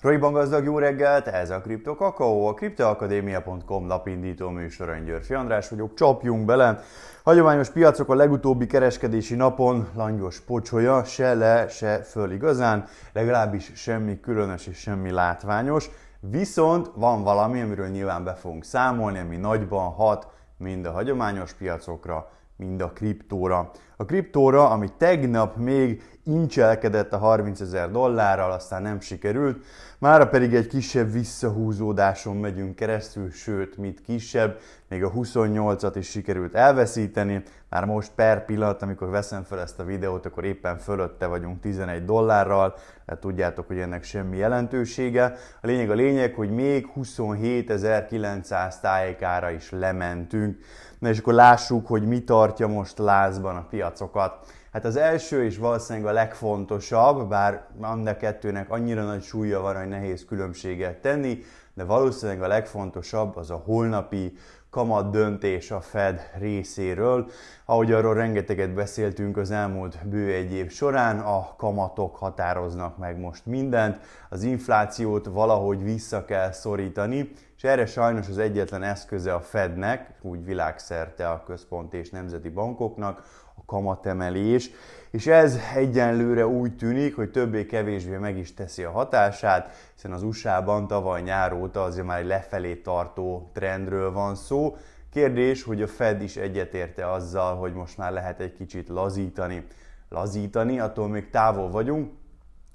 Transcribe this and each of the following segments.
Roiban gazdag jó reggelt, ez a Kripto Kakao, a kriptoakadémia.com lapindító műsor, én Györfi András vagyok, csapjunk bele. Hagyományos piacok a legutóbbi kereskedési napon langyos pocsolya, se le, se föl igazán, legalábbis semmi különös és semmi látványos, viszont van valami, amiről nyilván be fogunk számolni, ami nagyban hat mind a hagyományos piacokra, mind a kriptóra. A kriptóra, ami tegnap még incselkedett a 30 ezer dollárral, aztán nem sikerült. Mára pedig egy kisebb visszahúzódáson megyünk keresztül, sőt, mit kisebb, még a 28-at is sikerült elveszíteni. Már most per pillanat, amikor veszem fel ezt a videót, akkor éppen fölötte vagyunk 11 dollárral, mert hát tudjátok, hogy ennek semmi jelentősége. A lényeg a lényeg, hogy még 27.900 tájékára is lementünk. Na és akkor lássuk, hogy mi tartja most lázban a piacokat. Hát az első és valószínűleg a legfontosabb, bár mind a kettőnek annyira nagy súlya van, hogy nehéz különbséget tenni, de valószínűleg a legfontosabb az a holnapi kamat döntés a Fed részéről. Ahogy arról rengeteget beszéltünk az elmúlt bő egy év során, a kamatok határoznak meg most mindent, az inflációt valahogy vissza kell szorítani, és erre sajnos az egyetlen eszköze a Fednek, úgy világszerte a központ és nemzeti bankoknak, a kamatemelés, és ez egyenlőre úgy tűnik, hogy többé-kevésbé meg is teszi a hatását, hiszen az USA-ban tavaly nyár óta azért már egy lefelé tartó trendről van szó. Kérdés, hogy a Fed is egyetérte azzal, hogy most már lehet egy kicsit lazítani. Lazítani, attól még távol vagyunk,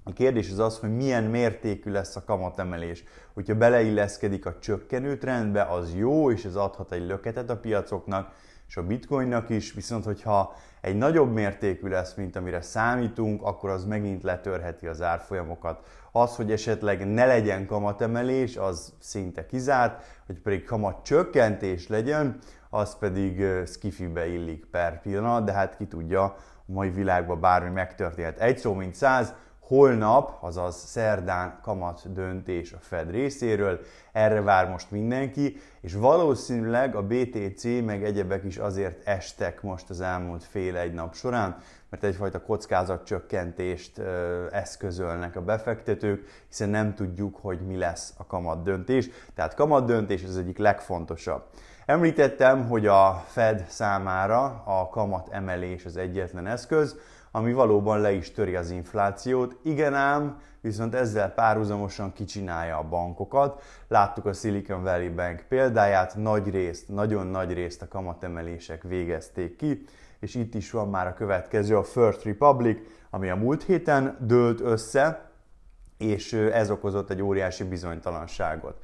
a kérdés az az, hogy milyen mértékű lesz a kamatemelés. Hogyha beleilleszkedik a csökkenő trendbe, az jó, és ez adhat egy löketet a piacoknak, és a bitcoinnak is, viszont hogyha egy nagyobb mértékű lesz, mint amire számítunk, akkor az megint letörheti az árfolyamokat. Az, hogy esetleg ne legyen kamatemelés, az szinte kizárt, hogy pedig kamat csökkentés legyen, az pedig skifibe illik per pillanat, de hát ki tudja, a mai világban bármi megtörténhet. Egy szó, mint száz, holnap, azaz szerdán kamat döntés a Fed részéről, erre vár most mindenki, és valószínűleg a BTC meg egyebek is azért estek most az elmúlt fél egy nap során, mert egyfajta kockázatcsökkentést eszközölnek a befektetők, hiszen nem tudjuk, hogy mi lesz a kamat döntés. Tehát kamat döntés az egyik legfontosabb. Említettem, hogy a Fed számára a kamat emelés az egyetlen eszköz, ami valóban le is töri az inflációt. Igen ám, viszont ezzel párhuzamosan kicsinálja a bankokat. Láttuk a Silicon Valley Bank példáját, nagy részt, nagyon nagy részt a kamatemelések végezték ki, és itt is van már a következő, a First Republic, ami a múlt héten dőlt össze, és ez okozott egy óriási bizonytalanságot.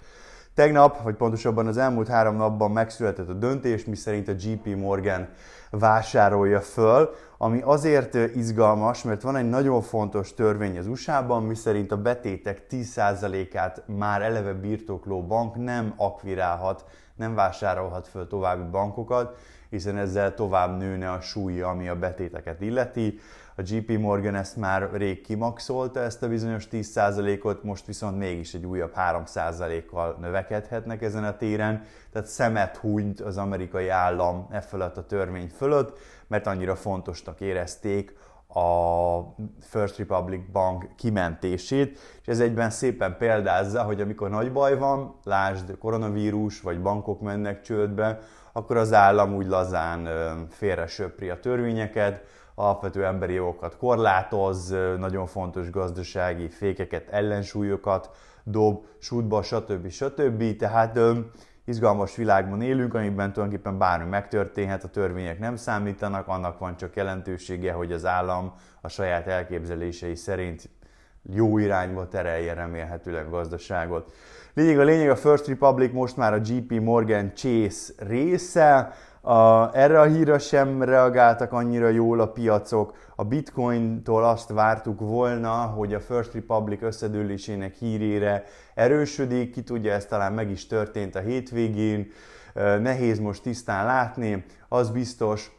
Tegnap, vagy pontosabban az elmúlt három napban megszületett a döntés, miszerint a GP Morgan vásárolja föl, ami azért izgalmas, mert van egy nagyon fontos törvény az USA-ban, miszerint a betétek 10%-át már eleve birtokló bank nem akvirálhat, nem vásárolhat föl további bankokat, hiszen ezzel tovább nőne a súlya, ami a betéteket illeti. A G.P. Morgan ezt már rég kimaxolta, ezt a bizonyos 10%-ot, most viszont mégis egy újabb 3%-kal növekedhetnek ezen a téren. Tehát szemet hunyt az amerikai állam e fölött a törvény fölött, mert annyira fontosnak érezték, a First Republic Bank kimentését, és ez egyben szépen példázza, hogy amikor nagy baj van, lásd koronavírus, vagy bankok mennek csődbe, akkor az állam úgy lazán félre söpri a törvényeket, alapvető emberi jogokat korlátoz, nagyon fontos gazdasági fékeket, ellensúlyokat dob, sútba, stb. stb. Tehát izgalmas világban élünk, amiben tulajdonképpen bármi megtörténhet, a törvények nem számítanak, annak van csak jelentősége, hogy az állam a saját elképzelései szerint jó irányba terelje remélhetőleg gazdaságot. Lényeg a lényeg, a First Republic most már a JP Morgan Chase része, a, erre a hírra sem reagáltak annyira jól a piacok. A bitcointól azt vártuk volna, hogy a First Republic összedőlésének hírére erősödik, ki tudja, ez talán meg is történt a hétvégén, nehéz most tisztán látni, az biztos,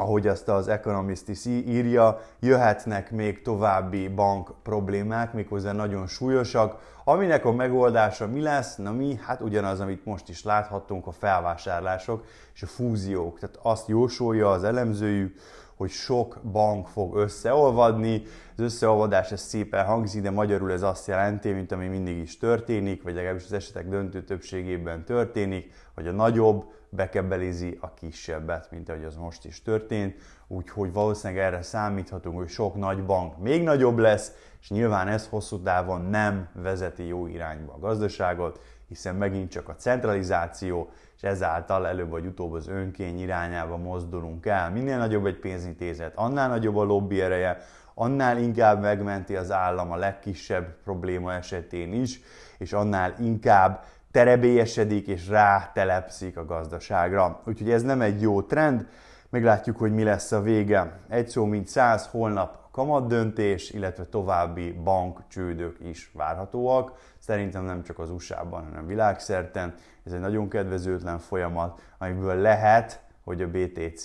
ahogy azt az Economist is írja, jöhetnek még további bank problémák, méghozzá nagyon súlyosak. Aminek a megoldása mi lesz? Na mi? Hát ugyanaz, amit most is láthattunk, a felvásárlások és a fúziók. Tehát azt jósolja az elemzőjük, hogy sok bank fog összeolvadni. Az összeolvadás ez szépen hangzik, de magyarul ez azt jelenti, mint ami mindig is történik, vagy legalábbis az esetek döntő többségében történik, hogy a nagyobb bekebelizi a kisebbet, mint ahogy az most is történt. Úgyhogy valószínűleg erre számíthatunk, hogy sok nagy bank még nagyobb lesz, és nyilván ez hosszú távon nem vezeti jó irányba a gazdaságot, hiszen megint csak a centralizáció, és ezáltal előbb vagy utóbb az önkény irányába mozdulunk el. Minél nagyobb egy pénzintézet, annál nagyobb a lobby ereje, annál inkább megmenti az állam a legkisebb probléma esetén is, és annál inkább terebélyesedik és rátelepszik a gazdaságra. Úgyhogy ez nem egy jó trend, Meglátjuk, hogy mi lesz a vége. Egy szó, mint száz, holnap döntés, illetve további bank csődök is várhatóak. Szerintem nem csak az USA-ban, hanem világszerte. Ez egy nagyon kedvezőtlen folyamat, amiből lehet, hogy a BTC,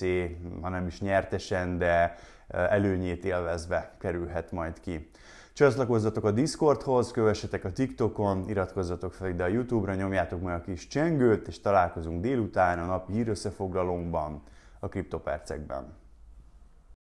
hanem is nyertesen, de e, előnyét élvezve kerülhet majd ki. Csatlakozzatok a Discordhoz, kövessetek a TikTokon, iratkozzatok fel ide a YouTube-ra, nyomjátok meg a kis csengőt, és találkozunk délután a napi hírösszefoglalónkban a kriptopercekben.